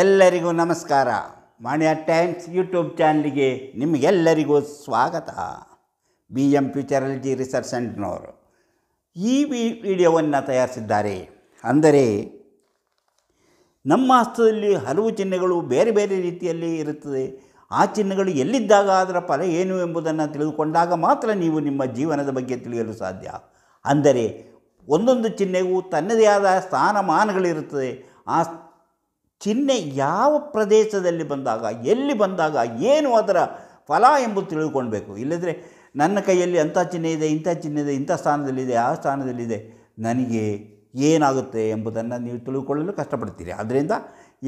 ಎಲ್ಲರಿಗೂ ನಮಸ್ಕಾರ ಮಾಣ್ಯ times YouTube ಚಾನಲ್ಗೆ ನಿಮಗೆಲ್ಲರಿಗೂ ಸ್ವಾಗತ ಬಿ ಎಂ ಫ್ಯೂಚರಲ್ಜಿ ರಿಸರ್ಚ್ ಸೆಂಟ್ನವರು ಈ ವಿಡಿಯೋವನ್ನು ತಯಾರಿಸಿದ್ದಾರೆ ಅಂದರೆ ನಮ್ಮ ಹಸ್ತದಲ್ಲಿ ಹಲವು ಚಿಹ್ನೆಗಳು ಬೇರೆ ಬೇರೆ ರೀತಿಯಲ್ಲಿ ಇರುತ್ತದೆ ಆ ಚಿಹ್ನೆಗಳು ಎಲ್ಲಿದ್ದಾಗ ಅದರ ಫಲ ಏನು ಎಂಬುದನ್ನು ತಿಳಿದುಕೊಂಡಾಗ ಮಾತ್ರ ನೀವು ನಿಮ್ಮ ಜೀವನದ ಬಗ್ಗೆ ತಿಳಿಯಲು ಸಾಧ್ಯ ಅಂದರೆ ಒಂದೊಂದು ಚಿಹ್ನೆಗೂ ತನ್ನದೇ ಆದ ಸ್ಥಾನಮಾನಗಳಿರುತ್ತದೆ ಆ ಚಿಹ್ನೆ ಯಾವ ಪ್ರದೇಶದಲ್ಲಿ ಬಂದಾಗ ಎಲ್ಲಿ ಬಂದಾಗ ಏನು ಅದರ ಫಲ ಎಂಬುದು ತಿಳಿದುಕೊಳ್ಬೇಕು ಇಲ್ಲದ್ರೆ ನನ್ನ ಕೈಯಲ್ಲಿ ಅಂಥ ಚಿಹ್ನೆ ಇದೆ ಇಂಥ ಚಿಹ್ನೆ ಇದೆ ಇಂಥ ಸ್ಥಾನದಲ್ಲಿದೆ ಆ ಸ್ಥಾನದಲ್ಲಿದೆ ನನಗೆ ಏನಾಗುತ್ತೆ ಎಂಬುದನ್ನು ನೀವು ತಿಳ್ಕೊಳ್ಳಲು ಕಷ್ಟಪಡ್ತೀರಿ ಆದ್ದರಿಂದ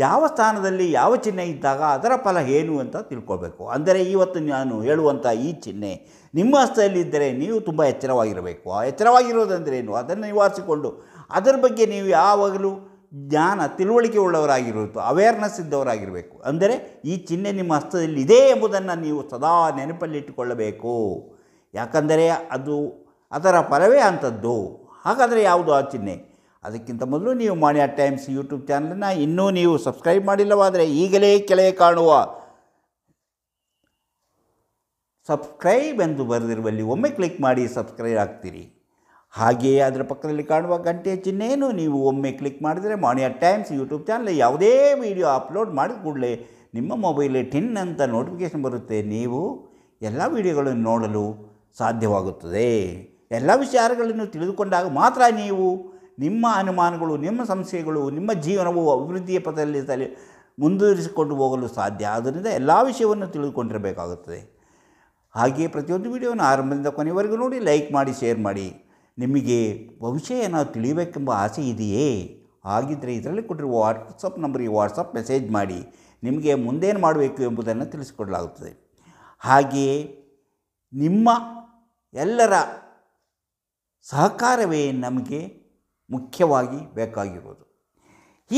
ಯಾವ ಸ್ಥಾನದಲ್ಲಿ ಯಾವ ಚಿಹ್ನೆ ಇದ್ದಾಗ ಅದರ ಫಲ ಏನು ಅಂತ ತಿಳ್ಕೊಬೇಕು ಅಂದರೆ ಇವತ್ತು ನಾನು ಹೇಳುವಂಥ ಈ ಚಿಹ್ನೆ ನಿಮ್ಮ ಹಸ್ತದಲ್ಲಿದ್ದರೆ ನೀವು ತುಂಬ ಎಚ್ಚರವಾಗಿರಬೇಕು ಆ ಎಚ್ಚರವಾಗಿರೋದಂದ್ರೇನು ಅದನ್ನು ನಿವಾರಿಸಿಕೊಂಡು ಅದರ ಬಗ್ಗೆ ನೀವು ಯಾವಾಗಲೂ ಜ್ಞಾನ ತಿಳುವಳಿಕೆ ಉಳ್ಳವರಾಗಿರಬೇಕು ಅವೇರ್ನೆಸ್ ಇದ್ದವರಾಗಿರಬೇಕು ಅಂದರೆ ಈ ಚಿಹ್ನೆ ನಿಮ್ಮ ಹಸ್ತದಲ್ಲಿ ಇದೆ ಎಂಬುದನ್ನು ನೀವು ಸದಾ ನೆನಪಲ್ಲಿಟ್ಟುಕೊಳ್ಳಬೇಕು ಯಾಕಂದರೆ ಅದು ಅದರ ಪರವೇ ಅಂಥದ್ದು ಹಾಗಾದರೆ ಯಾವುದು ಆ ಚಿಹ್ನೆ ಅದಕ್ಕಿಂತ ಮೊದಲು ನೀವು ಮಾಡಿ ಟೈಮ್ಸ್ ಯೂಟ್ಯೂಬ್ ಚಾನಲನ್ನು ಇನ್ನೂ ನೀವು ಸಬ್ಸ್ಕ್ರೈಬ್ ಮಾಡಿಲ್ಲವಾದರೆ ಈಗಲೇ ಕೆಳಗೆ ಕಾಣುವ ಸಬ್ಸ್ಕ್ರೈಬ್ ಎಂದು ಬರೆದಿರುವಲ್ಲಿ ಒಮ್ಮೆ ಕ್ಲಿಕ್ ಮಾಡಿ ಸಬ್ಸ್ಕ್ರೈಬ್ ಆಗ್ತೀರಿ ಹಾಗೆಯೇ ಅದರ ಪಕ್ಕದಲ್ಲಿ ಕಾಣುವ ಗಂಟೆಯ ಚಿಹ್ನೆಯನ್ನು ನೀವು ಒಮ್ಮೆ ಕ್ಲಿಕ್ ಮಾಡಿದರೆ morning at times YouTube channel ಯಾವುದೇ ವಿಡಿಯೋ ಅಪ್ಲೋಡ್ ಮಾಡಿದ ಕೂಡಲೇ ನಿಮ್ಮ ಮೊಬೈಲ್ ಟಿನ್ ಅಂತ ನೋಟಿಫಿಕೇಷನ್ ಬರುತ್ತೆ ನೀವು ಎಲ್ಲ ವಿಡಿಯೋಗಳನ್ನು ನೋಡಲು ಸಾಧ್ಯವಾಗುತ್ತದೆ ಎಲ್ಲ ವಿಚಾರಗಳನ್ನು ತಿಳಿದುಕೊಂಡಾಗ ಮಾತ್ರ ನೀವು ನಿಮ್ಮ ಅನುಮಾನಗಳು ನಿಮ್ಮ ಸಂಶಯಗಳು ನಿಮ್ಮ ಜೀವನವು ಅಭಿವೃದ್ಧಿಯ ಪಥದಲ್ಲಿ ತಲೆ ಮುಂದುವರಿಸಿಕೊಂಡು ಹೋಗಲು ಸಾಧ್ಯ ಆದ್ದರಿಂದ ಎಲ್ಲ ವಿಷಯವನ್ನು ತಿಳಿದುಕೊಂಡಿರಬೇಕಾಗುತ್ತದೆ ಹಾಗೆಯೇ ಪ್ರತಿಯೊಂದು ವೀಡಿಯೋನ ಆರಂಭದಿಂದ ಕೊನೆವರೆಗೂ ನೋಡಿ ಲೈಕ್ ಮಾಡಿ ಶೇರ್ ಮಾಡಿ ನಿಮಗೆ ಭವಿಷ್ಯ ಏನಾದ್ರು ತಿಳಿಯಬೇಕೆಂಬ ಆಸೆ ಇದೆಯೇ ಹಾಗಿದ್ದರೆ ಇದರಲ್ಲಿ ಕೊಟ್ಟಿರುವ ವಾಟ್ಸಪ್ ನಂಬರಿಗೆ ವಾಟ್ಸಪ್ ಮೆಸೇಜ್ ಮಾಡಿ ನಿಮಗೆ ಮುಂದೇನು ಮಾಡಬೇಕು ಎಂಬುದನ್ನು ತಿಳಿಸಿಕೊಡಲಾಗುತ್ತದೆ ಹಾಗೆಯೇ ನಿಮ್ಮ ಎಲ್ಲರ ಸಹಕಾರವೇ ನಮಗೆ ಮುಖ್ಯವಾಗಿ ಬೇಕಾಗಿರೋದು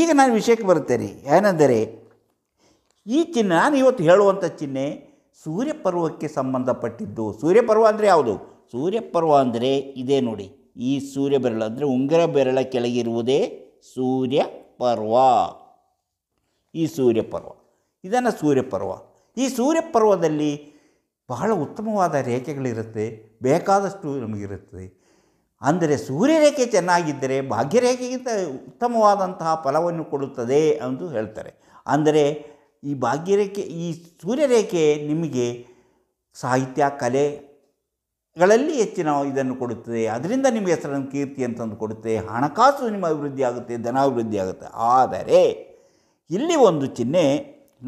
ಈಗ ನಾನು ವಿಷಯಕ್ಕೆ ಬರುತ್ತೇನೆ ಏನೆಂದರೆ ಈ ಚಿಹ್ನೆ ನಾನು ಇವತ್ತು ಹೇಳುವಂಥ ಚಿಹ್ನೆ ಸೂರ್ಯಪರ್ವಕ್ಕೆ ಸಂಬಂಧಪಟ್ಟಿದ್ದು ಸೂರ್ಯಪರ್ವ ಅಂದರೆ ಯಾವುದು ಸೂರ್ಯಪರ್ವ ಅಂದರೆ ಇದೇ ನೋಡಿ ಈ ಸೂರ್ಯ ಬೆರಳ ಅಂದರೆ ಉಂಗರ ಬೆರಳ ಕೆಳಗಿರುವುದೇ ಸೂರ್ಯ ಪರ್ವ ಈ ಸೂರ್ಯಪರ್ವ ಇದನ್ನು ಸೂರ್ಯಪರ್ವ ಈ ಸೂರ್ಯಪರ್ವದಲ್ಲಿ ಬಹಳ ಉತ್ತಮವಾದ ರೇಖೆಗಳಿರುತ್ತೆ ಬೇಕಾದಷ್ಟು ನಮಗಿರುತ್ತದೆ ಅಂದರೆ ಸೂರ್ಯರೇಖೆ ಚೆನ್ನಾಗಿದ್ದರೆ ಭಾಗ್ಯರೇಖೆಗಿಂತ ಉತ್ತಮವಾದಂತಹ ಫಲವನ್ನು ಕೊಡುತ್ತದೆ ಎಂದು ಹೇಳ್ತಾರೆ ಅಂದರೆ ಈ ಭಾಗ್ಯರೇಖೆ ಈ ಸೂರ್ಯರೇಖೆ ನಿಮಗೆ ಸಾಹಿತ್ಯ ಕಲೆ ಗಳಲ್ಲಿ ಹೆಚ್ಚಿನ ಇದನ್ನು ಕೊಡುತ್ತದೆ ಅದರಿಂದ ನಿಮಗೆ ಹೆಸರನ್ನು ಕೀರ್ತಿ ಅಂತಂದು ಕೊಡುತ್ತೆ ಹಣಕಾಸು ನಿಮ್ಮ ಅಭಿವೃದ್ಧಿ ಆಗುತ್ತೆ ಅಭಿವೃದ್ಧಿ ಆಗುತ್ತೆ ಆದರೆ ಇಲ್ಲಿ ಒಂದು ಚಿಹ್ನೆ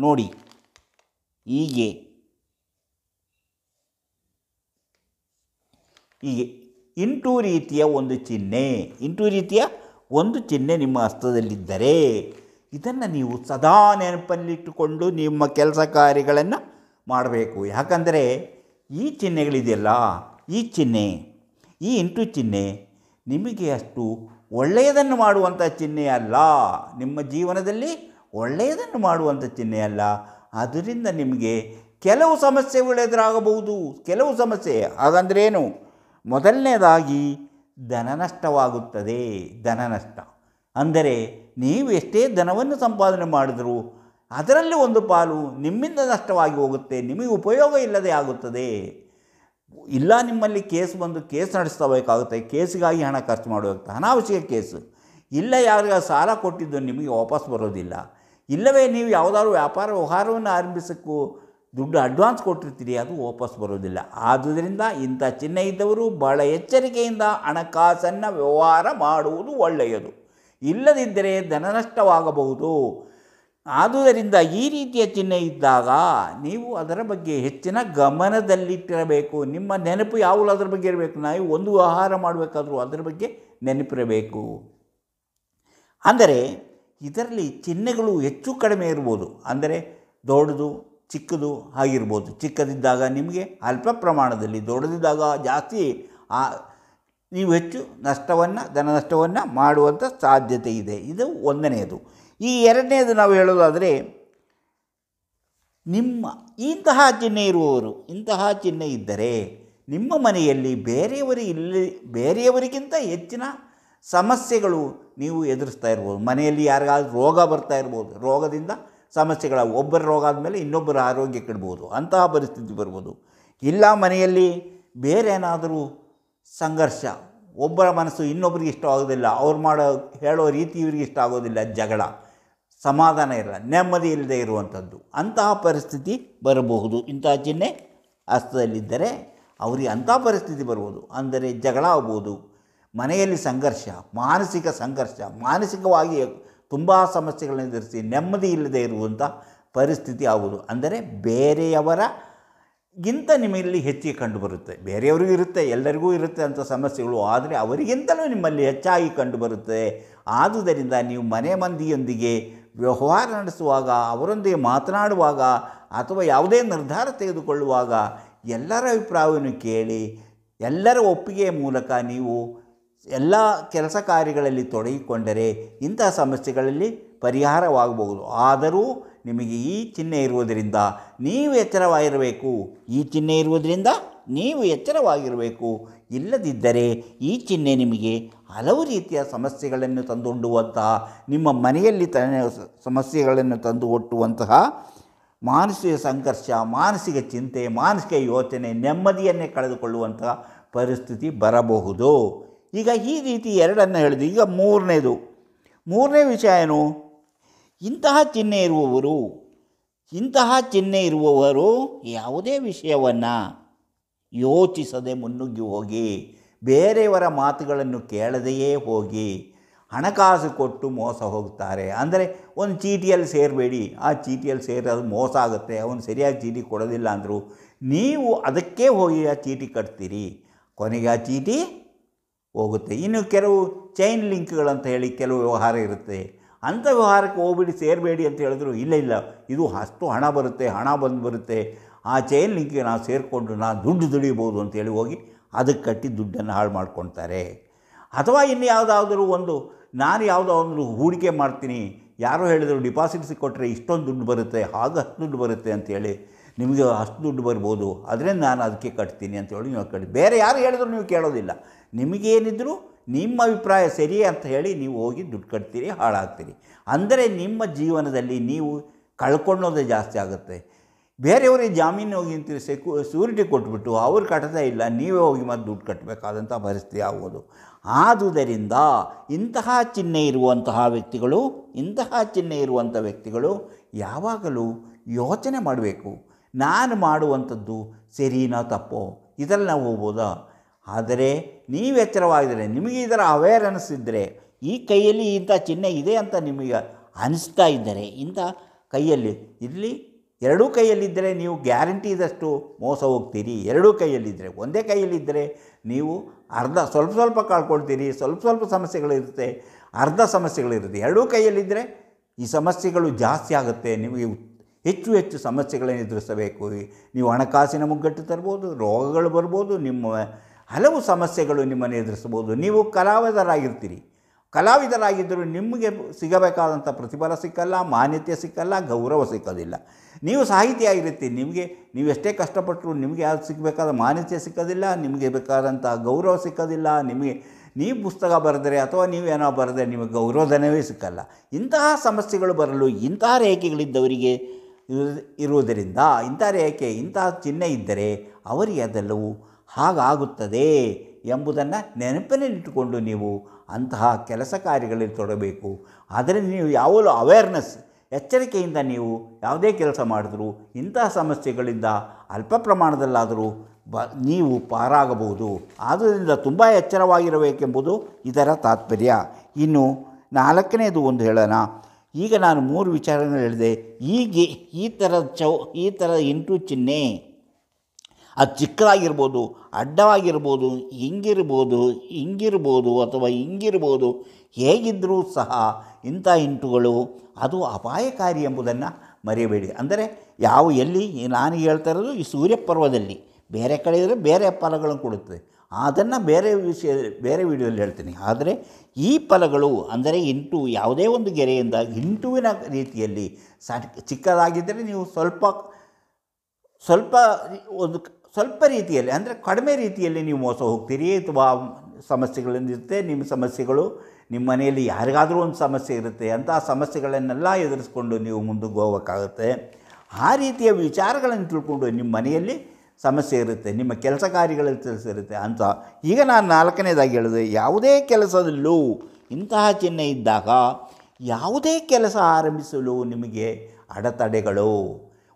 ನೋಡಿ ಹೀಗೆ ಹೀಗೆ ಇಂಟು ರೀತಿಯ ಒಂದು ಚಿಹ್ನೆ ಇಂಟು ರೀತಿಯ ಒಂದು ಚಿಹ್ನೆ ನಿಮ್ಮ ಹಸ್ತದಲ್ಲಿದ್ದರೆ ಇದನ್ನು ನೀವು ಸದಾ ನೆನಪಲ್ಲಿಟ್ಟುಕೊಂಡು ನಿಮ್ಮ ಕೆಲಸ ಕಾರ್ಯಗಳನ್ನು ಮಾಡಬೇಕು ಯಾಕಂದರೆ ಈ ಚಿಹ್ನೆಗಳಿದೆಯಲ್ಲ ಈ ಚಿಹ್ನೆ ಈ ಇಂಟು ಚಿಹ್ನೆ ನಿಮಗೆ ಅಷ್ಟು ಒಳ್ಳೆಯದನ್ನು ಮಾಡುವಂಥ ಚಿಹ್ನೆಯಲ್ಲ ನಿಮ್ಮ ಜೀವನದಲ್ಲಿ ಒಳ್ಳೆಯದನ್ನು ಮಾಡುವಂಥ ಅಲ್ಲ ಅದರಿಂದ ನಿಮಗೆ ಕೆಲವು ಸಮಸ್ಯೆಗಳು ಎದುರಾಗಬಹುದು ಕೆಲವು ಸಮಸ್ಯೆ ಏನು ಮೊದಲನೇದಾಗಿ ಧನ ನಷ್ಟವಾಗುತ್ತದೆ ಧನ ನಷ್ಟ ಅಂದರೆ ನೀವು ಎಷ್ಟೇ ಧನವನ್ನು ಸಂಪಾದನೆ ಮಾಡಿದರೂ ಅದರಲ್ಲಿ ಒಂದು ಪಾಲು ನಿಮ್ಮಿಂದ ನಷ್ಟವಾಗಿ ಹೋಗುತ್ತೆ ನಿಮಗೆ ಉಪಯೋಗ ಇಲ್ಲದೆ ಆಗುತ್ತದೆ ಇಲ್ಲ ನಿಮ್ಮಲ್ಲಿ ಕೇಸ್ ಬಂದು ಕೇಸ್ ಬೇಕಾಗುತ್ತೆ ಕೇಸ್ಗಾಗಿ ಹಣ ಖರ್ಚು ಮಾಡಬೇಕಾಗುತ್ತೆ ಅನಾವಶ್ಯಕ ಕೇಸು ಇಲ್ಲ ಯಾರಿಗ ಸಾಲ ಕೊಟ್ಟಿದ್ದು ನಿಮಗೆ ವಾಪಸ್ ಬರೋದಿಲ್ಲ ಇಲ್ಲವೇ ನೀವು ಯಾವುದಾದ್ರು ವ್ಯಾಪಾರ ವ್ಯವಹಾರವನ್ನು ಆರಂಭಿಸೋಕ್ಕೂ ದುಡ್ಡು ಅಡ್ವಾನ್ಸ್ ಕೊಟ್ಟಿರ್ತೀರಿ ಅದು ವಾಪಸ್ ಬರೋದಿಲ್ಲ ಆದುದರಿಂದ ಇಂಥ ಚಿಹ್ನೆ ಇದ್ದವರು ಬಹಳ ಎಚ್ಚರಿಕೆಯಿಂದ ಹಣಕಾಸನ್ನು ವ್ಯವಹಾರ ಮಾಡುವುದು ಒಳ್ಳೆಯದು ಇಲ್ಲದಿದ್ದರೆ ಧನನಷ್ಟವಾಗಬಹುದು ಆದುದರಿಂದ ಈ ರೀತಿಯ ಚಿಹ್ನೆ ಇದ್ದಾಗ ನೀವು ಅದರ ಬಗ್ಗೆ ಹೆಚ್ಚಿನ ಗಮನದಲ್ಲಿಟ್ಟಿರಬೇಕು ನಿಮ್ಮ ನೆನಪು ಯಾವ ಅದರ ಬಗ್ಗೆ ಇರಬೇಕು ನಾವು ಒಂದು ಆಹಾರ ಮಾಡಬೇಕಾದರೂ ಅದರ ಬಗ್ಗೆ ನೆನಪಿರಬೇಕು ಅಂದರೆ ಇದರಲ್ಲಿ ಚಿಹ್ನೆಗಳು ಹೆಚ್ಚು ಕಡಿಮೆ ಇರ್ಬೋದು ಅಂದರೆ ದೊಡ್ಡದು ಚಿಕ್ಕದು ಆಗಿರ್ಬೋದು ಚಿಕ್ಕದಿದ್ದಾಗ ನಿಮಗೆ ಅಲ್ಪ ಪ್ರಮಾಣದಲ್ಲಿ ದೊಡ್ಡದಿದ್ದಾಗ ಜಾಸ್ತಿ ನೀವು ಹೆಚ್ಚು ನಷ್ಟವನ್ನು ಧನ ನಷ್ಟವನ್ನು ಮಾಡುವಂಥ ಸಾಧ್ಯತೆ ಇದೆ ಇದು ಒಂದನೆಯದು ಈ ಎರಡನೇದು ನಾವು ಹೇಳೋದಾದರೆ ನಿಮ್ಮ ಇಂತಹ ಚಿಹ್ನೆ ಇರುವವರು ಇಂತಹ ಚಿಹ್ನೆ ಇದ್ದರೆ ನಿಮ್ಮ ಮನೆಯಲ್ಲಿ ಬೇರೆಯವರು ಇಲ್ಲಿ ಬೇರೆಯವರಿಗಿಂತ ಹೆಚ್ಚಿನ ಸಮಸ್ಯೆಗಳು ನೀವು ಎದುರಿಸ್ತಾ ಇರ್ಬೋದು ಮನೆಯಲ್ಲಿ ಯಾರಿಗಾದ್ರೂ ರೋಗ ಬರ್ತಾ ಇರ್ಬೋದು ರೋಗದಿಂದ ಸಮಸ್ಯೆಗಳ ಒಬ್ಬರ ರೋಗ ಆದಮೇಲೆ ಇನ್ನೊಬ್ಬರ ಆರೋಗ್ಯ ಕೆಡ್ಬೋದು ಅಂತಹ ಪರಿಸ್ಥಿತಿ ಬರ್ಬೋದು ಇಲ್ಲ ಮನೆಯಲ್ಲಿ ಬೇರೆ ಏನಾದರೂ ಸಂಘರ್ಷ ಒಬ್ಬರ ಮನಸ್ಸು ಇನ್ನೊಬ್ಬರಿಗೆ ಇಷ್ಟ ಆಗೋದಿಲ್ಲ ಅವ್ರು ಮಾಡೋ ಹೇಳೋ ರೀತಿ ಇವ್ರಿಗೆ ಇಷ್ಟ ಆಗೋದಿಲ್ಲ ಜಗಳ ಸಮಾಧಾನ ಇರಲ್ಲ ನೆಮ್ಮದಿ ಇಲ್ಲದೆ ಇರುವಂಥದ್ದು ಅಂತಹ ಪರಿಸ್ಥಿತಿ ಬರಬಹುದು ಇಂತಹ ಚಿಹ್ನೆ ಹಸ್ತದಲ್ಲಿದ್ದರೆ ಅವರಿಗೆ ಅಂಥ ಪರಿಸ್ಥಿತಿ ಬರ್ಬೋದು ಅಂದರೆ ಜಗಳ ಆಗ್ಬೋದು ಮನೆಯಲ್ಲಿ ಸಂಘರ್ಷ ಮಾನಸಿಕ ಸಂಘರ್ಷ ಮಾನಸಿಕವಾಗಿ ತುಂಬ ಸಮಸ್ಯೆಗಳನ್ನು ಎದುರಿಸಿ ನೆಮ್ಮದಿ ಇಲ್ಲದೆ ಇರುವಂಥ ಪರಿಸ್ಥಿತಿ ಆಗುವುದು ಅಂದರೆ ಬೇರೆಯವರ ಗಿಂತ ನಿಮ್ಮಲ್ಲಿ ಹೆಚ್ಚಿಗೆ ಕಂಡುಬರುತ್ತೆ ಬೇರೆಯವರಿಗೂ ಇರುತ್ತೆ ಎಲ್ಲರಿಗೂ ಇರುತ್ತೆ ಅಂಥ ಸಮಸ್ಯೆಗಳು ಆದರೆ ಅವರಿಗಿಂತಲೂ ನಿಮ್ಮಲ್ಲಿ ಹೆಚ್ಚಾಗಿ ಕಂಡುಬರುತ್ತೆ ಆದುದರಿಂದ ನೀವು ಮನೆ ಮಂದಿಯೊಂದಿಗೆ ವ್ಯವಹಾರ ನಡೆಸುವಾಗ ಅವರೊಂದಿಗೆ ಮಾತನಾಡುವಾಗ ಅಥವಾ ಯಾವುದೇ ನಿರ್ಧಾರ ತೆಗೆದುಕೊಳ್ಳುವಾಗ ಎಲ್ಲರ ಅಭಿಪ್ರಾಯವನ್ನು ಕೇಳಿ ಎಲ್ಲರ ಒಪ್ಪಿಗೆಯ ಮೂಲಕ ನೀವು ಎಲ್ಲ ಕೆಲಸ ಕಾರ್ಯಗಳಲ್ಲಿ ತೊಡಗಿಕೊಂಡರೆ ಇಂತಹ ಸಮಸ್ಯೆಗಳಲ್ಲಿ ಪರಿಹಾರವಾಗಬಹುದು ಆದರೂ ನಿಮಗೆ ಈ ಚಿಹ್ನೆ ಇರುವುದರಿಂದ ನೀವು ಎಚ್ಚರವಾಗಿರಬೇಕು ಈ ಚಿಹ್ನೆ ಇರುವುದರಿಂದ ನೀವು ಎಚ್ಚರವಾಗಿರಬೇಕು ಇಲ್ಲದಿದ್ದರೆ ಈ ಚಿಹ್ನೆ ನಿಮಗೆ ಹಲವು ರೀತಿಯ ಸಮಸ್ಯೆಗಳನ್ನು ತಂದೊಡ್ಡುವಂತಹ ನಿಮ್ಮ ಮನೆಯಲ್ಲಿ ತ ಸಮಸ್ಯೆಗಳನ್ನು ತಂದು ಒಟ್ಟುವಂತಹ ಮಾನಸಿಕ ಸಂಘರ್ಷ ಮಾನಸಿಕ ಚಿಂತೆ ಮಾನಸಿಕ ಯೋಚನೆ ನೆಮ್ಮದಿಯನ್ನೇ ಕಳೆದುಕೊಳ್ಳುವಂತಹ ಪರಿಸ್ಥಿತಿ ಬರಬಹುದು ಈಗ ಈ ರೀತಿ ಎರಡನ್ನು ಹೇಳಿದೆ ಈಗ ಮೂರನೇದು ಮೂರನೇ ವಿಷಯ ಏನು ಇಂತಹ ಚಿಹ್ನೆ ಇರುವವರು ಇಂತಹ ಚಿಹ್ನೆ ಇರುವವರು ಯಾವುದೇ ವಿಷಯವನ್ನು ಯೋಚಿಸದೆ ಮುನ್ನುಗ್ಗಿ ಹೋಗಿ ಬೇರೆಯವರ ಮಾತುಗಳನ್ನು ಕೇಳದೆಯೇ ಹೋಗಿ ಹಣಕಾಸು ಕೊಟ್ಟು ಮೋಸ ಹೋಗ್ತಾರೆ ಅಂದರೆ ಒಂದು ಚೀಟಿಯಲ್ಲಿ ಸೇರಬೇಡಿ ಆ ಚೀಟಿಯಲ್ಲಿ ಸೇರೋದು ಮೋಸ ಆಗುತ್ತೆ ಅವನು ಸರಿಯಾಗಿ ಚೀಟಿ ಕೊಡೋದಿಲ್ಲ ಅಂದರು ನೀವು ಅದಕ್ಕೆ ಹೋಗಿ ಆ ಚೀಟಿ ಕಟ್ತೀರಿ ಕೊನೆಗೆ ಆ ಚೀಟಿ ಹೋಗುತ್ತೆ ಇನ್ನು ಕೆಲವು ಚೈನ್ ಲಿಂಕ್ಗಳಂತ ಹೇಳಿ ಕೆಲವು ವ್ಯವಹಾರ ಇರುತ್ತೆ ಅಂಥ ವ್ಯವಹಾರಕ್ಕೆ ಹೋಗ್ಬಿಡಿ ಸೇರಬೇಡಿ ಅಂತ ಹೇಳಿದ್ರು ಇಲ್ಲ ಇಲ್ಲ ಇದು ಅಷ್ಟು ಹಣ ಬರುತ್ತೆ ಹಣ ಬಂದು ಬರುತ್ತೆ ಆ ಚೈನ್ ಲಿಂಕ್ಗೆ ನಾವು ಸೇರಿಕೊಂಡು ನಾನು ದುಡ್ಡು ದುಡಿಬೋದು ಅಂತೇಳಿ ಹೋಗಿ ಅದಕ್ಕೆ ಕಟ್ಟಿ ದುಡ್ಡನ್ನು ಹಾಳು ಮಾಡ್ಕೊಳ್ತಾರೆ ಅಥವಾ ಇನ್ನು ಯಾವುದಾದ್ರೂ ಒಂದು ನಾನು ಯಾವುದೋ ಹೂಡಿಕೆ ಮಾಡ್ತೀನಿ ಯಾರೋ ಹೇಳಿದರು ಡಿಪಾಸಿಟ್ಸ್ ಕೊಟ್ಟರೆ ಇಷ್ಟೊಂದು ದುಡ್ಡು ಬರುತ್ತೆ ಆಗ ಅಷ್ಟು ದುಡ್ಡು ಬರುತ್ತೆ ಅಂತೇಳಿ ನಿಮಗೆ ಅಷ್ಟು ದುಡ್ಡು ಬರ್ಬೋದು ಅದರಿಂದ ನಾನು ಅದಕ್ಕೆ ಕಟ್ತೀನಿ ಅಂತೇಳಿ ನೀವು ಕಟ್ಟಿ ಬೇರೆ ಯಾರು ಹೇಳಿದ್ರು ನೀವು ಕೇಳೋದಿಲ್ಲ ನಿಮಗೇನಿದ್ರು ನಿಮ್ಮ ಅಭಿಪ್ರಾಯ ಸರಿ ಅಂತ ಹೇಳಿ ನೀವು ಹೋಗಿ ದುಡ್ಡು ಕಟ್ತೀರಿ ಹಾಳಾಗ್ತೀರಿ ಅಂದರೆ ನಿಮ್ಮ ಜೀವನದಲ್ಲಿ ನೀವು ಕಳ್ಕೊಳ್ಳೋದೇ ಜಾಸ್ತಿ ಆಗುತ್ತೆ ಬೇರೆಯವ್ರಿಗೆ ಜಾಮೀನು ಹೋಗಿ ನಿಂತಿರಿ ಸೆಕ್ಯೂ ಸೂರಿಟಿ ಕೊಟ್ಬಿಟ್ಟು ಅವ್ರು ಕಟ್ಟದೇ ಇಲ್ಲ ನೀವೇ ಹೋಗಿ ಮತ್ತೆ ದುಡ್ಡು ಕಟ್ಟಬೇಕಾದಂಥ ಪರಿಸ್ಥಿತಿ ಆಗ್ಬೋದು ಆದುದರಿಂದ ಇಂತಹ ಚಿಹ್ನೆ ಇರುವಂತಹ ವ್ಯಕ್ತಿಗಳು ಇಂತಹ ಚಿಹ್ನೆ ಇರುವಂಥ ವ್ಯಕ್ತಿಗಳು ಯಾವಾಗಲೂ ಯೋಚನೆ ಮಾಡಬೇಕು ನಾನು ಮಾಡುವಂಥದ್ದು ಸರಿನಾ ತಪ್ಪೋ ಇದರಲ್ಲಿ ನಾವು ಹೋಗ್ಬೋದಾ ಆದರೆ ನೀವು ಎಚ್ಚರವಾಗಿದ್ದರೆ ನಿಮಗೆ ಇದರ ಅವೇರ್ನೆಸ್ ಇದ್ದರೆ ಈ ಕೈಯಲ್ಲಿ ಇಂಥ ಚಿಹ್ನೆ ಇದೆ ಅಂತ ನಿಮಗೆ ಅನಿಸ್ತಾ ಇದ್ದರೆ ಇಂಥ ಕೈಯಲ್ಲಿ ಇಲ್ಲಿ ಎರಡೂ ಕೈಯಲ್ಲಿದ್ದರೆ ನೀವು ಗ್ಯಾರಂಟಿ ಇದ್ದಷ್ಟು ಮೋಸ ಹೋಗ್ತೀರಿ ಎರಡೂ ಕೈಯಲ್ಲಿದ್ದರೆ ಒಂದೇ ಕೈಯಲ್ಲಿದ್ದರೆ ನೀವು ಅರ್ಧ ಸ್ವಲ್ಪ ಸ್ವಲ್ಪ ಕಳ್ಕೊಳ್ತೀರಿ ಸ್ವಲ್ಪ ಸ್ವಲ್ಪ ಸಮಸ್ಯೆಗಳಿರುತ್ತೆ ಅರ್ಧ ಸಮಸ್ಯೆಗಳಿರುತ್ತೆ ಎರಡೂ ಕೈಯಲ್ಲಿದ್ದರೆ ಈ ಸಮಸ್ಯೆಗಳು ಜಾಸ್ತಿ ಆಗುತ್ತೆ ನಿಮಗೆ ಹೆಚ್ಚು ಹೆಚ್ಚು ಸಮಸ್ಯೆಗಳನ್ನು ಎದುರಿಸಬೇಕು ನೀವು ಹಣಕಾಸಿನ ಮುಗ್ಗಟ್ಟು ತರ್ಬೋದು ರೋಗಗಳು ಬರ್ಬೋದು ನಿಮ್ಮ ಹಲವು ಸಮಸ್ಯೆಗಳು ನಿಮ್ಮನ್ನು ಎದುರಿಸ್ಬೋದು ನೀವು ಕಲಾವಿದರಾಗಿರ್ತೀರಿ ಕಲಾವಿದರಾಗಿದ್ದರೂ ನಿಮಗೆ ಸಿಗಬೇಕಾದಂಥ ಪ್ರತಿಫಲ ಸಿಕ್ಕಲ್ಲ ಮಾನ್ಯತೆ ಸಿಕ್ಕಲ್ಲ ಗೌರವ ಸಿಕ್ಕೋದಿಲ್ಲ ನೀವು ಸಾಹಿತಿ ಆಗಿರ್ತೀರಿ ನಿಮಗೆ ನೀವು ಎಷ್ಟೇ ಕಷ್ಟಪಟ್ಟರು ನಿಮಗೆ ಅದು ಸಿಗಬೇಕಾದ ಮಾನ್ಯತೆ ಸಿಕ್ಕೋದಿಲ್ಲ ನಿಮಗೆ ಬೇಕಾದಂಥ ಗೌರವ ಸಿಕ್ಕೋದಿಲ್ಲ ನಿಮಗೆ ನೀವು ಪುಸ್ತಕ ಬರೆದರೆ ಅಥವಾ ನೀವೇನೋ ಬರೆದರೆ ನಿಮಗೆ ಗೌರವಧನವೇ ಸಿಕ್ಕಲ್ಲ ಇಂತಹ ಸಮಸ್ಯೆಗಳು ಬರಲು ಇಂತಹ ರೇಖೆಗಳಿದ್ದವರಿಗೆ ಇರುವುದರಿಂದ ಇಂಥ ರೇಖೆ ಇಂತಹ ಚಿಹ್ನೆ ಇದ್ದರೆ ಅವರಿಗೆ ಅದೆಲ್ಲವೂ ಹಾಗಾಗುತ್ತದೆ ಎಂಬುದನ್ನು ನೆನಪಿನಲ್ಲಿಟ್ಟುಕೊಂಡು ನೀವು ಅಂತಹ ಕೆಲಸ ಕಾರ್ಯಗಳಲ್ಲಿ ತೊಡಬೇಕು ಆದರೆ ನೀವು ಯಾವಲು ಅವೇರ್ನೆಸ್ ಎಚ್ಚರಿಕೆಯಿಂದ ನೀವು ಯಾವುದೇ ಕೆಲಸ ಮಾಡಿದರೂ ಇಂತಹ ಸಮಸ್ಯೆಗಳಿಂದ ಅಲ್ಪ ಪ್ರಮಾಣದಲ್ಲಾದರೂ ಬ ನೀವು ಪಾರಾಗಬಹುದು ಆದ್ದರಿಂದ ತುಂಬ ಎಚ್ಚರವಾಗಿರಬೇಕೆಂಬುದು ಇದರ ತಾತ್ಪರ್ಯ ಇನ್ನು ನಾಲ್ಕನೇದು ಒಂದು ಹೇಳೋಣ ಈಗ ನಾನು ಮೂರು ವಿಚಾರಗಳು ಹೇಳಿದೆ ಈಗ ಈ ಥರದ ಚೌ ಈ ಥರ ಇಂಟು ಚಿಹ್ನೆ ಅದು ಚಿಕ್ಕದಾಗಿರ್ಬೋದು ಅಡ್ಡವಾಗಿರ್ಬೋದು ಹಿಂಗಿರ್ಬೋದು ಹಿಂಗಿರ್ಬೋದು ಅಥವಾ ಹಿಂಗಿರ್ಬೋದು ಹೇಗಿದ್ದರೂ ಸಹ ಇಂಥ ಇಂಟುಗಳು ಅದು ಅಪಾಯಕಾರಿ ಎಂಬುದನ್ನು ಮರೆಯಬೇಡಿ ಅಂದರೆ ಯಾವ ಎಲ್ಲಿ ನಾನು ಹೇಳ್ತಾ ಇರೋದು ಈ ಸೂರ್ಯಪರ್ವದಲ್ಲಿ ಬೇರೆ ಕಡೆ ಇದ್ದರೆ ಬೇರೆ ಫಲಗಳನ್ನು ಕೊಡುತ್ತದೆ ಅದನ್ನು ಬೇರೆ ವಿಷಯ ಬೇರೆ ವಿಡಿಯೋದಲ್ಲಿ ಹೇಳ್ತೀನಿ ಆದರೆ ಈ ಫಲಗಳು ಅಂದರೆ ಇಂಟು ಯಾವುದೇ ಒಂದು ಗೆರೆಯಿಂದ ಇಂಟುವಿನ ರೀತಿಯಲ್ಲಿ ಸಟ್ ಚಿಕ್ಕದಾಗಿದ್ದರೆ ನೀವು ಸ್ವಲ್ಪ ಸ್ವಲ್ಪ ಒಂದು ಸ್ವಲ್ಪ ರೀತಿಯಲ್ಲಿ ಅಂದರೆ ಕಡಿಮೆ ರೀತಿಯಲ್ಲಿ ನೀವು ಮೋಸ ಹೋಗ್ತೀರಿ ಅಥವಾ ಇರುತ್ತೆ ನಿಮ್ಮ ಸಮಸ್ಯೆಗಳು ನಿಮ್ಮ ಮನೆಯಲ್ಲಿ ಯಾರಿಗಾದರೂ ಒಂದು ಸಮಸ್ಯೆ ಇರುತ್ತೆ ಅಂತಹ ಸಮಸ್ಯೆಗಳನ್ನೆಲ್ಲ ಎದುರಿಸ್ಕೊಂಡು ನೀವು ಮುಂದಕ್ಕೆ ಹೋಗಬೇಕಾಗುತ್ತೆ ಆ ರೀತಿಯ ವಿಚಾರಗಳನ್ನು ತಿಳ್ಕೊಂಡು ನಿಮ್ಮ ಮನೆಯಲ್ಲಿ ಸಮಸ್ಯೆ ಇರುತ್ತೆ ನಿಮ್ಮ ಕೆಲಸ ಕಾರ್ಯಗಳಲ್ಲಿ ಕೆಲಸ ಇರುತ್ತೆ ಅಂತ ಈಗ ನಾನು ನಾಲ್ಕನೇದಾಗಿ ಹೇಳಿದೆ ಯಾವುದೇ ಕೆಲಸದಲ್ಲೂ ಇಂತಹ ಚಿಹ್ನೆ ಇದ್ದಾಗ ಯಾವುದೇ ಕೆಲಸ ಆರಂಭಿಸಲು ನಿಮಗೆ ಅಡೆತಡೆಗಳು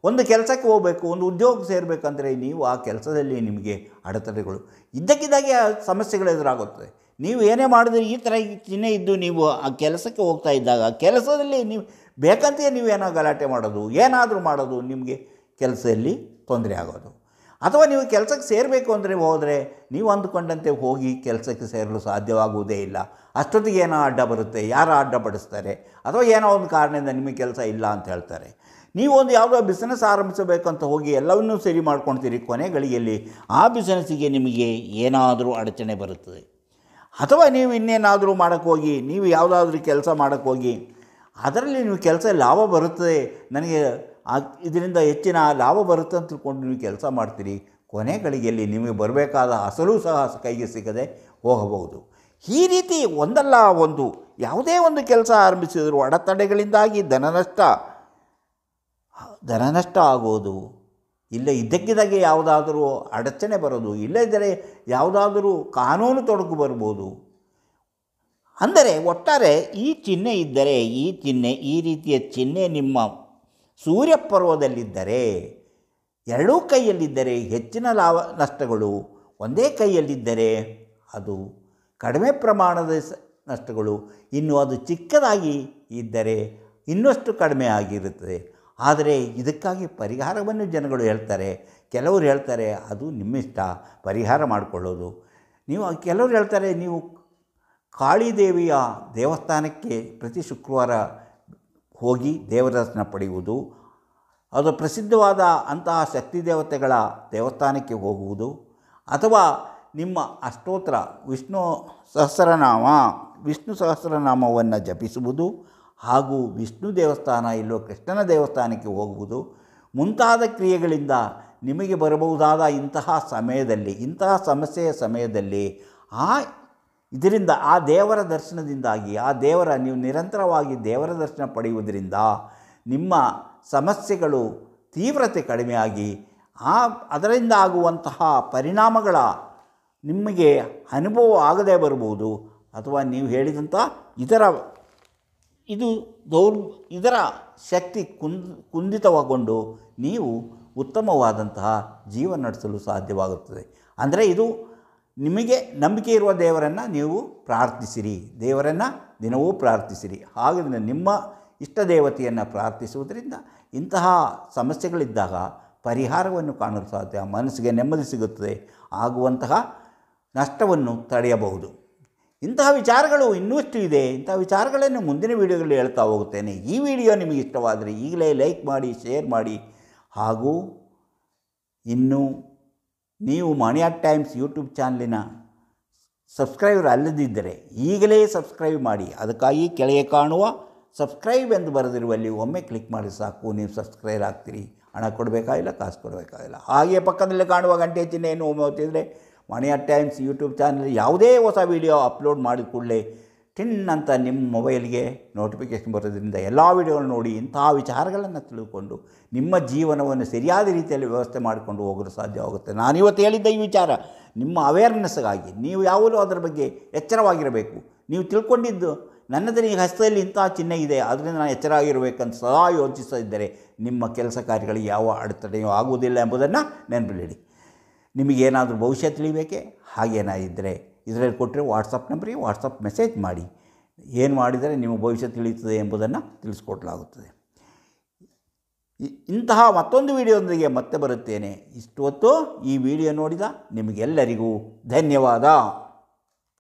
ಒಂದು ಕೆಲಸಕ್ಕೆ ಹೋಗಬೇಕು ಒಂದು ಉದ್ಯೋಗಕ್ಕೆ ಸೇರಬೇಕಂದ್ರೆ ನೀವು ಆ ಕೆಲಸದಲ್ಲಿ ನಿಮಗೆ ಅಡೆತಡೆಗಳು ಇದ್ದಕ್ಕಿದ್ದಾಗೆ ಆ ಸಮಸ್ಯೆಗಳು ಎದುರಾಗುತ್ತದೆ ನೀವು ಏನೇ ಮಾಡಿದ್ರೆ ಈ ಥರ ಚಿಹ್ನೆ ಇದ್ದು ನೀವು ಆ ಕೆಲಸಕ್ಕೆ ಹೋಗ್ತಾ ಇದ್ದಾಗ ಕೆಲಸದಲ್ಲಿ ನೀವು ಬೇಕಂತೆಯೇ ನೀವೇನೋ ಗಲಾಟೆ ಮಾಡೋದು ಏನಾದರೂ ಮಾಡೋದು ನಿಮಗೆ ಕೆಲಸದಲ್ಲಿ ತೊಂದರೆ ಆಗೋದು ಅಥವಾ ನೀವು ಕೆಲಸಕ್ಕೆ ಸೇರಬೇಕು ಅಂದರೆ ಹೋದರೆ ನೀವು ಅಂದುಕೊಂಡಂತೆ ಹೋಗಿ ಕೆಲಸಕ್ಕೆ ಸೇರಲು ಸಾಧ್ಯವಾಗುವುದೇ ಇಲ್ಲ ಅಷ್ಟೊತ್ತಿಗೆ ಏನೋ ಅಡ್ಡ ಬರುತ್ತೆ ಯಾರು ಅಡ್ಡ ಅಥವಾ ಏನೋ ಒಂದು ಕಾರಣದಿಂದ ನಿಮಗೆ ಕೆಲಸ ಇಲ್ಲ ಅಂತ ಹೇಳ್ತಾರೆ ನೀವು ಒಂದು ಯಾವುದೋ ಬಿಸ್ನೆಸ್ ಆರಂಭಿಸಬೇಕಂತ ಹೋಗಿ ಎಲ್ಲವನ್ನೂ ಸರಿ ಮಾಡ್ಕೊಳ್ತೀರಿ ಕೊನೆಗಳಿಗೆಯಲ್ಲಿ ಆ ಬಿಸ್ನೆಸ್ಸಿಗೆ ನಿಮಗೆ ಏನಾದರೂ ಅಡಚಣೆ ಬರುತ್ತದೆ ಅಥವಾ ನೀವು ಇನ್ನೇನಾದರೂ ಹೋಗಿ ನೀವು ಯಾವುದಾದ್ರೂ ಕೆಲಸ ಹೋಗಿ ಅದರಲ್ಲಿ ನೀವು ಕೆಲಸ ಲಾಭ ಬರುತ್ತದೆ ನನಗೆ ಇದರಿಂದ ಹೆಚ್ಚಿನ ಲಾಭ ಬರುತ್ತೆ ಅಂತ ತಿಳ್ಕೊಂಡು ನೀವು ಕೆಲಸ ಮಾಡ್ತೀರಿ ಕೊನೆಗಳಿಗೆಯಲ್ಲಿ ನಿಮಗೆ ಬರಬೇಕಾದ ಅಸಲು ಸಹ ಕೈಗೆ ಸಿಗದೆ ಹೋಗಬಹುದು ಈ ರೀತಿ ಒಂದಲ್ಲ ಒಂದು ಯಾವುದೇ ಒಂದು ಕೆಲಸ ಆರಂಭಿಸಿದರೂ ಅಡೆತಡೆಗಳಿಂದಾಗಿ ಧನನಷ್ಟ ಧನನಷ್ಟ ಆಗೋದು ಇಲ್ಲ ಇದ್ದಕ್ಕಿದ್ದಾಗೆ ಯಾವುದಾದರೂ ಅಡಚಣೆ ಬರೋದು ಇಲ್ಲದಿದ್ದರೆ ಯಾವುದಾದರೂ ಕಾನೂನು ತೊಡಗು ಬರ್ಬೋದು ಅಂದರೆ ಒಟ್ಟಾರೆ ಈ ಚಿಹ್ನೆ ಇದ್ದರೆ ಈ ಚಿಹ್ನೆ ಈ ರೀತಿಯ ಚಿಹ್ನೆ ನಿಮ್ಮ ಸೂರ್ಯಪರ್ವದಲ್ಲಿದ್ದರೆ ಎರಡೂ ಕೈಯಲ್ಲಿದ್ದರೆ ಹೆಚ್ಚಿನ ಲಾಭ ನಷ್ಟಗಳು ಒಂದೇ ಕೈಯಲ್ಲಿದ್ದರೆ ಅದು ಕಡಿಮೆ ಪ್ರಮಾಣದ ನಷ್ಟಗಳು ಇನ್ನು ಅದು ಚಿಕ್ಕದಾಗಿ ಇದ್ದರೆ ಇನ್ನಷ್ಟು ಕಡಿಮೆ ಆಗಿರುತ್ತದೆ ಆದರೆ ಇದಕ್ಕಾಗಿ ಪರಿಹಾರವನ್ನು ಜನಗಳು ಹೇಳ್ತಾರೆ ಕೆಲವರು ಹೇಳ್ತಾರೆ ಅದು ನಿಮ್ಮಿಷ್ಟ ಪರಿಹಾರ ಮಾಡಿಕೊಳ್ಳೋದು ನೀವು ಕೆಲವರು ಹೇಳ್ತಾರೆ ನೀವು ಕಾಳಿದೇವಿಯ ದೇವಸ್ಥಾನಕ್ಕೆ ಪ್ರತಿ ಶುಕ್ರವಾರ ಹೋಗಿ ದೇವರ ದರ್ಶನ ಪಡೆಯುವುದು ಅದು ಪ್ರಸಿದ್ಧವಾದ ಅಂತಹ ಶಕ್ತಿ ದೇವತೆಗಳ ದೇವಸ್ಥಾನಕ್ಕೆ ಹೋಗುವುದು ಅಥವಾ ನಿಮ್ಮ ಅಷ್ಟೋತ್ರ ವಿಷ್ಣು ಸಹಸ್ರನಾಮ ವಿಷ್ಣು ಸಹಸ್ರನಾಮವನ್ನು ಜಪಿಸುವುದು ಹಾಗೂ ವಿಷ್ಣು ದೇವಸ್ಥಾನ ಇಲ್ಲೋ ಕೃಷ್ಣನ ದೇವಸ್ಥಾನಕ್ಕೆ ಹೋಗುವುದು ಮುಂತಾದ ಕ್ರಿಯೆಗಳಿಂದ ನಿಮಗೆ ಬರಬಹುದಾದ ಇಂತಹ ಸಮಯದಲ್ಲಿ ಇಂತಹ ಸಮಸ್ಯೆಯ ಸಮಯದಲ್ಲಿ ಆ ಇದರಿಂದ ಆ ದೇವರ ದರ್ಶನದಿಂದಾಗಿ ಆ ದೇವರ ನೀವು ನಿರಂತರವಾಗಿ ದೇವರ ದರ್ಶನ ಪಡೆಯುವುದರಿಂದ ನಿಮ್ಮ ಸಮಸ್ಯೆಗಳು ತೀವ್ರತೆ ಕಡಿಮೆಯಾಗಿ ಆ ಅದರಿಂದ ಆಗುವಂತಹ ಪರಿಣಾಮಗಳ ನಿಮಗೆ ಅನುಭವ ಆಗದೇ ಬರಬಹುದು ಅಥವಾ ನೀವು ಹೇಳಿದಂಥ ಇತರ ಇದು ದೌರ್ ಇದರ ಶಕ್ತಿ ಕುಂದ್ ನೀವು ಉತ್ತಮವಾದಂತಹ ಜೀವನ ನಡೆಸಲು ಸಾಧ್ಯವಾಗುತ್ತದೆ ಅಂದರೆ ಇದು ನಿಮಗೆ ನಂಬಿಕೆ ಇರುವ ದೇವರನ್ನು ನೀವು ಪ್ರಾರ್ಥಿಸಿರಿ ದೇವರನ್ನು ದಿನವೂ ಪ್ರಾರ್ಥಿಸಿರಿ ಹಾಗೆ ನಿಮ್ಮ ಇಷ್ಟ ದೇವತೆಯನ್ನು ಪ್ರಾರ್ಥಿಸುವುದರಿಂದ ಇಂತಹ ಸಮಸ್ಯೆಗಳಿದ್ದಾಗ ಪರಿಹಾರವನ್ನು ಕಾಣಲು ಸಾಧ್ಯ ಮನಸ್ಸಿಗೆ ನೆಮ್ಮದಿ ಸಿಗುತ್ತದೆ ಆಗುವಂತಹ ನಷ್ಟವನ್ನು ತಡೆಯಬಹುದು ಇಂತಹ ವಿಚಾರಗಳು ಇನ್ನೂಷ್ಟು ಇದೆ ಇಂತಹ ವಿಚಾರಗಳನ್ನು ಮುಂದಿನ ವಿಡಿಯೋಗಳಲ್ಲಿ ಹೇಳ್ತಾ ಹೋಗುತ್ತೇನೆ ಈ ವಿಡಿಯೋ ನಿಮಗೆ ಇಷ್ಟವಾದರೆ ಈಗಲೇ ಲೈಕ್ ಮಾಡಿ ಶೇರ್ ಮಾಡಿ ಹಾಗೂ ಇನ್ನು ನೀವು ಮಾಣಿಯಾಟ್ ಟೈಮ್ಸ್ ಯೂಟ್ಯೂಬ್ ಚಾನಲಿನ ಸಬ್ಸ್ಕ್ರೈಬರ್ ಅಲ್ಲದಿದ್ದರೆ ಈಗಲೇ ಸಬ್ಸ್ಕ್ರೈಬ್ ಮಾಡಿ ಅದಕ್ಕಾಗಿ ಕೆಳಗೆ ಕಾಣುವ ಸಬ್ಸ್ಕ್ರೈಬ್ ಎಂದು ಬರೆದಿರುವಲ್ಲಿ ಒಮ್ಮೆ ಕ್ಲಿಕ್ ಮಾಡಿ ಸಾಕು ನೀವು ಸಬ್ಸ್ಕ್ರೈಬ್ ಆಗ್ತೀರಿ ಹಣ ಕೊಡಬೇಕಾಗಿಲ್ಲ ಕಾಸು ಕೊಡಬೇಕಾಗಿಲ್ಲ ಹಾಗೆಯೇ ಪಕ್ಕದಲ್ಲಿ ಕಾಣುವ ಗಂಟೆ ಚಿಹ್ನೆಯನ್ನು ಒಮ್ಮೆ ಒತ್ತಿದರೆ ವಾಣಿಯ ಟೈಮ್ಸ್ ಯೂಟ್ಯೂಬ್ ಚಾನಲ್ ಯಾವುದೇ ಹೊಸ ವೀಡಿಯೋ ಅಪ್ಲೋಡ್ ಮಾಡಿದ ಕೂಡಲೇ ಟಿನ್ ಅಂತ ನಿಮ್ಮ ಮೊಬೈಲ್ಗೆ ನೋಟಿಫಿಕೇಷನ್ ಬರೋದ್ರಿಂದ ಎಲ್ಲ ವೀಡಿಯೋಗಳು ನೋಡಿ ಇಂಥ ವಿಚಾರಗಳನ್ನು ತಿಳಿದುಕೊಂಡು ನಿಮ್ಮ ಜೀವನವನ್ನು ಸರಿಯಾದ ರೀತಿಯಲ್ಲಿ ವ್ಯವಸ್ಥೆ ಮಾಡಿಕೊಂಡು ಹೋಗಲು ಸಾಧ್ಯವಾಗುತ್ತೆ ನಾನಿವತ್ತು ಹೇಳಿದ್ದ ಈ ವಿಚಾರ ನಿಮ್ಮ ಅವೇರ್ನೆಸ್ಗಾಗಿ ನೀವು ಯಾವಾಗಲೂ ಅದರ ಬಗ್ಗೆ ಎಚ್ಚರವಾಗಿರಬೇಕು ನೀವು ತಿಳ್ಕೊಂಡಿದ್ದು ನನ್ನದರ ಈ ಹಸ್ತದಲ್ಲಿ ಇಂಥ ಚಿಹ್ನೆ ಇದೆ ಅದರಿಂದ ನಾನು ಎಚ್ಚರವಾಗಿರಬೇಕಂತ ಸದಾ ಯೋಚಿಸದಿದ್ದರೆ ನಿಮ್ಮ ಕೆಲಸ ಕಾರ್ಯಗಳಿಗೆ ಯಾವ ಅಡೆತಡೆಯೂ ಆಗುವುದಿಲ್ಲ ಎಂಬುದನ್ನು ನೆನಪಿಡಿ ನಿಮಗೇನಾದರೂ ಭವಿಷ್ಯ ತಿಳಿಬೇಕೆ ಹಾಗೇನಾದಿದ್ದರೆ ಇದರಲ್ಲಿ ಕೊಟ್ಟರೆ ವಾಟ್ಸಪ್ ನಂಬರಿಗೆ ವಾಟ್ಸಪ್ ಮೆಸೇಜ್ ಮಾಡಿ ಏನು ಮಾಡಿದರೆ ನಿಮ್ಮ ಭವಿಷ್ಯ ತಿಳಿಯುತ್ತದೆ ಎಂಬುದನ್ನು ತಿಳಿಸ್ಕೊಡ್ಲಾಗುತ್ತದೆ ಇಂತಹ ಮತ್ತೊಂದು ವಿಡಿಯೋದೊಂದಿಗೆ ಮತ್ತೆ ಬರುತ್ತೇನೆ ಹೊತ್ತು ಈ ವಿಡಿಯೋ ನೋಡಿದ ನಿಮಗೆಲ್ಲರಿಗೂ ಧನ್ಯವಾದ